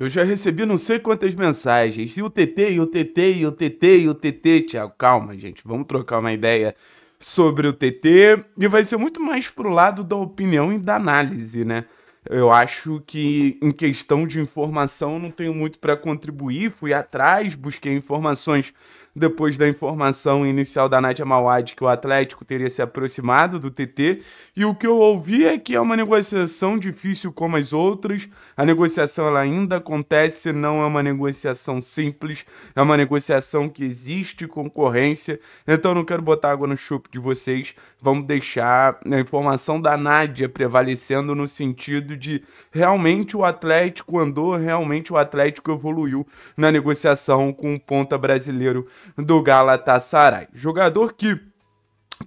Eu já recebi não sei quantas mensagens. E o TT, e o TT, e o TT, e o TT, Tiago, calma, gente. Vamos trocar uma ideia sobre o TT. E vai ser muito mais pro lado da opinião e da análise, né? Eu acho que em questão de informação não tenho muito para contribuir. Fui atrás, busquei informações depois da informação inicial da Nadia Mawad que o Atlético teria se aproximado do TT. E o que eu ouvi é que é uma negociação difícil como as outras. A negociação ela ainda acontece, não é uma negociação simples, é uma negociação que existe concorrência. Então não quero botar água no chupo de vocês. Vamos deixar a informação da Nádia prevalecendo no sentido de realmente o Atlético andou, realmente o Atlético evoluiu na negociação com o ponta brasileiro do Galatasaray. Jogador que,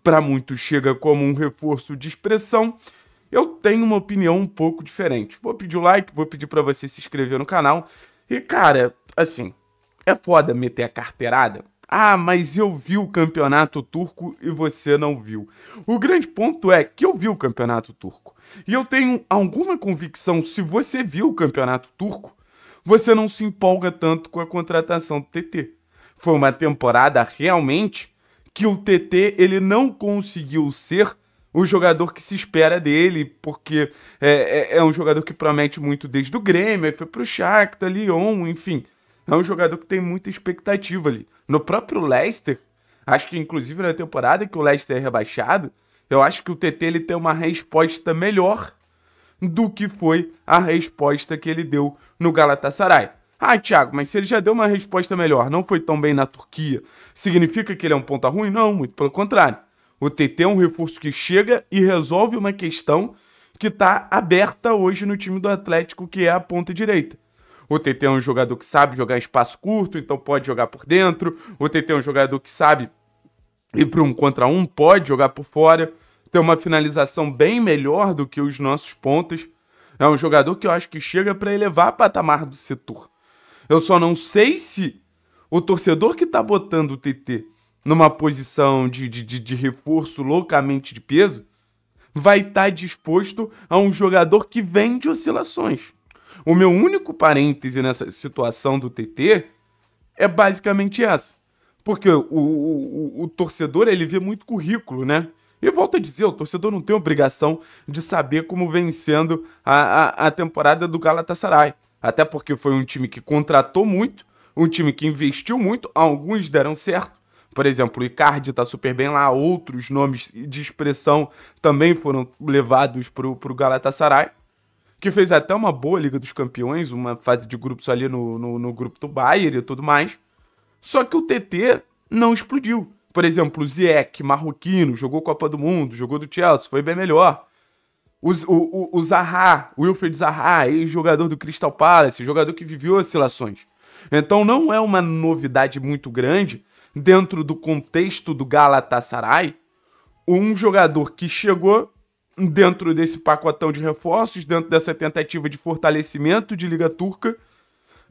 para muitos, chega como um reforço de expressão. Eu tenho uma opinião um pouco diferente. Vou pedir o like, vou pedir para você se inscrever no canal. E, cara, assim, é foda meter a carteirada. Ah, mas eu vi o campeonato turco e você não viu. O grande ponto é que eu vi o campeonato turco. E eu tenho alguma convicção: se você viu o campeonato turco, você não se empolga tanto com a contratação do TT. Foi uma temporada realmente que o TT ele não conseguiu ser o jogador que se espera dele, porque é, é, é um jogador que promete muito desde o Grêmio, foi pro Shakhtar, Lyon, enfim. É um jogador que tem muita expectativa ali. No próprio Leicester, acho que inclusive na temporada que o Leicester é rebaixado, eu acho que o TT ele tem uma resposta melhor do que foi a resposta que ele deu no Galatasaray. Ah, Thiago, mas se ele já deu uma resposta melhor, não foi tão bem na Turquia, significa que ele é um ponta ruim? Não, muito pelo contrário. O TT é um reforço que chega e resolve uma questão que está aberta hoje no time do Atlético, que é a ponta direita. O TT é um jogador que sabe jogar espaço curto, então pode jogar por dentro. O TT é um jogador que sabe ir para um contra um, pode jogar por fora. Tem uma finalização bem melhor do que os nossos pontas. É um jogador que eu acho que chega para elevar o patamar do setor. Eu só não sei se o torcedor que tá botando o TT numa posição de, de, de, reforço loucamente de peso vai estar tá disposto a um jogador que vem de oscilações. O meu único parêntese nessa situação do TT é basicamente essa. Porque o, o, o, o, torcedor, ele vê muito currículo, né? E volto a dizer, o torcedor não tem obrigação de saber como vem sendo a, a, a temporada do Galatasaray. Até porque foi um time que contratou muito, um time que investiu muito, alguns deram certo. Por exemplo, o Icardi está super bem lá, outros nomes de expressão também foram levados para o Galatasaray, que fez até uma boa Liga dos Campeões, uma fase de grupos ali no, no, no grupo do Bayern e tudo mais. Só que o TT não explodiu. Por exemplo, o Ziek, marroquino, jogou Copa do Mundo, jogou do Chelsea, foi bem melhor. Os, o, o, Zaha, Wilfred Zaha, ex-jogador do Crystal Palace, jogador que viveu oscilações. Então não é uma novidade muito grande, dentro do contexto do Galatasaray, um jogador que chegou dentro desse pacotão de reforços, dentro dessa tentativa de fortalecimento de Liga Turca,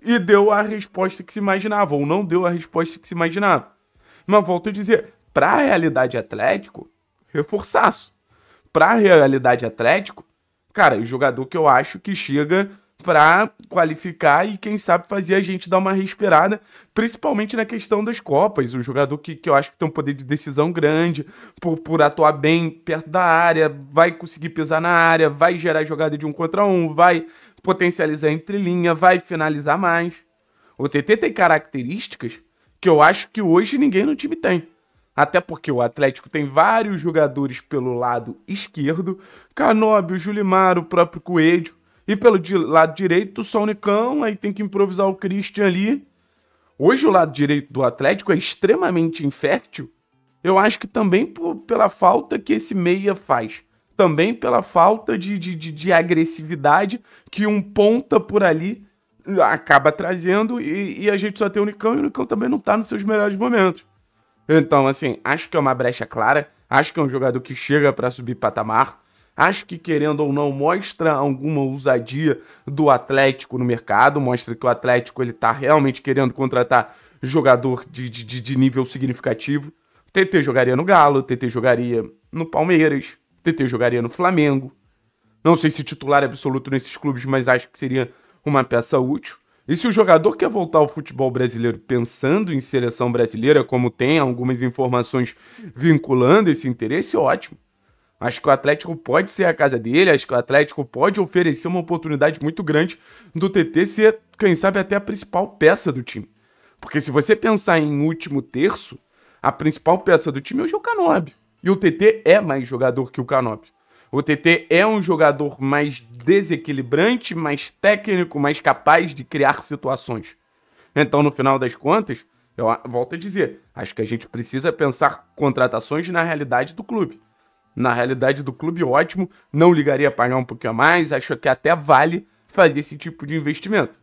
e deu a resposta que se imaginava, ou não deu a resposta que se imaginava. Mas volto a dizer, para a realidade Atlético, reforçaço para a realidade Atlético, cara, o é jogador que eu acho que chega para qualificar e quem sabe fazer a gente dar uma respirada, principalmente na questão das Copas. Um jogador que, que eu acho que tem um poder de decisão grande, por, por atuar bem perto da área, vai conseguir pisar na área, vai gerar jogada de um contra um, vai potencializar entre linha, vai finalizar mais. O TT tem características que eu acho que hoje ninguém no time tem. Até porque o Atlético tem vários jogadores pelo lado esquerdo, Canóbio, Julimar, o próprio Coelho, e pelo di lado direito, só o Nicão, aí tem que improvisar o Christian ali. Hoje o lado direito do Atlético é extremamente infértil, eu acho que também por, pela falta que esse meia faz. Também pela falta de, de, de, de agressividade que um ponta por ali eh, acaba trazendo e, e, a gente só tem o Unicão e o Unicão também não está nos seus melhores momentos. Então, assim, acho que é uma brecha clara. Acho que é um jogador que chega para subir patamar. Acho que, querendo ou não, mostra alguma ousadia do Atlético no mercado. Mostra que o Atlético ele tá realmente querendo contratar jogador de, de, de nível significativo. TT jogaria no Galo, TT jogaria no Palmeiras, TT jogaria no Flamengo. Não sei se titular absoluto nesses clubes, mas acho que seria uma peça útil. E se o jogador quer voltar ao futebol brasileiro pensando em seleção brasileira, como tem algumas informações vinculando esse interesse, ótimo. Acho que o Atlético pode ser a casa dele, acho que o Atlético pode oferecer uma oportunidade muito grande do TT ser, quem sabe, até a principal peça do time. Porque se você pensar em último terço, a principal peça do time hoje é o Canob. E o TT é mais jogador que o Canob. O TT é um jogador mais desequilibrante, mais técnico, mais capaz de criar situações. Então, no final das contas, eu volto a dizer, acho que a gente precisa pensar contratações na realidade do clube. Na realidade do clube, ótimo, não ligaria a pagar um pouquinho a mais, acho que até vale fazer esse tipo de investimento.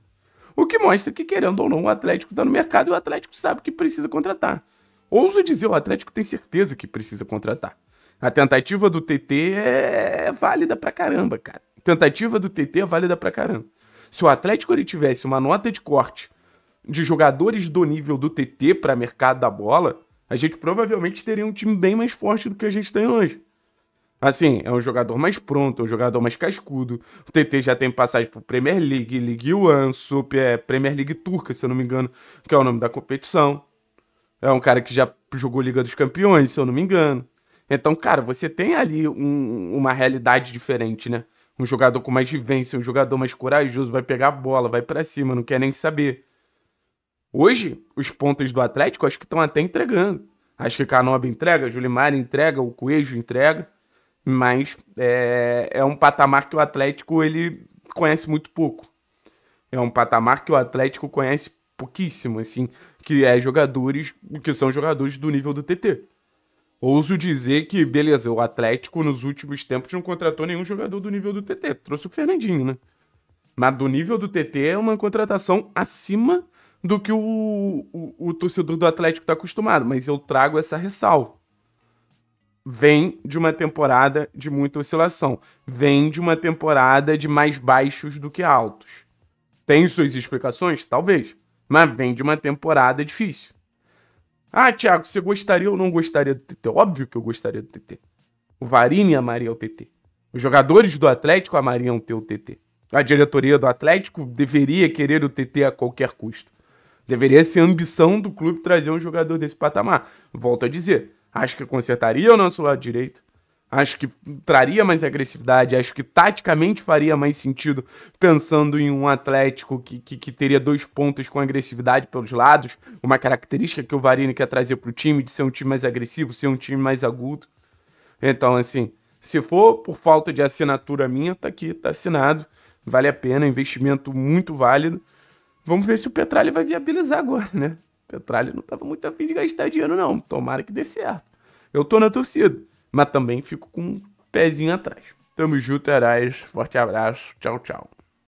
O que mostra que, querendo ou não, o Atlético está no mercado e o Atlético sabe que precisa contratar. Ouso dizer, o Atlético tem certeza que precisa contratar. A tentativa do TT é válida pra caramba, cara. A tentativa do TT é válida pra caramba. Se o Atlético ele tivesse uma nota de corte de jogadores do nível do TT para mercado da bola, a gente provavelmente teria um time bem mais forte do que a gente tem hoje. Assim, é um jogador mais pronto, é um jogador mais cascudo. O TT já tem passagem por Premier League, League One, Super, é, Premier League Turca, se eu não me engano, que é o nome da competição. É um cara que já jogou Liga dos Campeões, se eu não me engano. Então, cara, você tem ali um, uma realidade diferente, né? Um jogador com mais vivência, um jogador mais corajoso, vai pegar a bola, vai para cima, não quer nem saber. Hoje, os pontos do Atlético acho que estão até entregando. Acho que Canoba entrega, Julimar entrega, o Coelho entrega, mas é, é um patamar que o Atlético ele conhece muito pouco. É um patamar que o Atlético conhece pouquíssimo, assim, que é jogadores, que são jogadores do nível do TT. Ouso dizer que, beleza, o Atlético nos últimos tempos não contratou nenhum jogador do nível do TT. Trouxe o Fernandinho, né? Mas do nível do TT é uma contratação acima do que o, o, o torcedor do Atlético está acostumado. Mas eu trago essa ressalva. Vem de uma temporada de muita oscilação. Vem de uma temporada de mais baixos do que altos. Tem suas explicações? Talvez. Mas vem de uma temporada difícil. Ah, Thiago, você gostaria ou não gostaria do TT? Óbvio que eu gostaria do TT. O Varini amaria o TT. Os jogadores do Atlético amariam ter o TT. A diretoria do Atlético deveria querer o TT a qualquer custo. Deveria ser ambição do clube trazer um jogador desse patamar. Volto a dizer, acho que consertaria o nosso lado direito. Acho que traria mais agressividade, acho que taticamente faria mais sentido pensando em um Atlético que, que, que teria dois pontos com agressividade pelos lados, uma característica que o Varini quer trazer para o time, de ser um time mais agressivo, ser um time mais agudo. Então, assim, se for por falta de assinatura minha, tá aqui, tá assinado, vale a pena, é investimento muito válido. Vamos ver se o Petralha vai viabilizar agora, né? O Petralha não estava muito afim de gastar dinheiro, não. Tomara que dê certo. Eu tô na torcida mas também fico com um pezinho atrás. Tamo junto, Herais. É Forte abraço. Tchau, tchau.